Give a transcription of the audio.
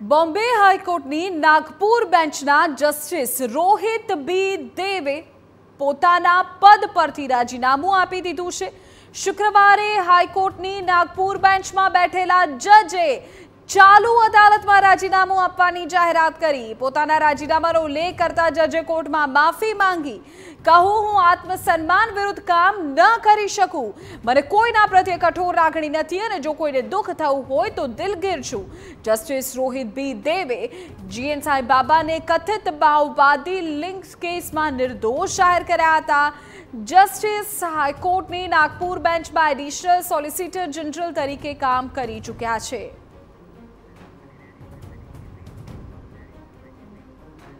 Bombay high court ने नागपुर बेंचना justice Rohit B Deo પોતાના પદ પરથી રાજીનામું આપી દીધું છે શુક્રવારે હાઈકોર્ટની નાગપુર બેન્ચમાં બેઠેલા જજે ચાલુ અદાલતમાં રાજીનામું આપવાની જાહેરાત કરી પોતાના રાજીનામાનો ઉલ્લેખ કરતા જજે કોર્ટમાં માફી માંગી કહું હું આત્મસન્માન વિરુદ્ધ કામ ન કરી શકું મને કોઈના પ્રત્યે કઠોર રાખણી નથી અને જો કોઈને દુઃખ થવું હોય તો દિલગીર છું જસ્ટિસ રોહિત બી દેવે જીએન સાંઈ બાબાને કથિત માઓવાદી લિંક્સ કેસમાં નિર્દોષ જાહેર કર્યા હતા જસ્ટિસ હાઈકોર્ટની નાગપુર બેન્ચમાં એડિશનલ સોલિસિટર જનરલ તરીકે કામ કરી ચૂક્યા છે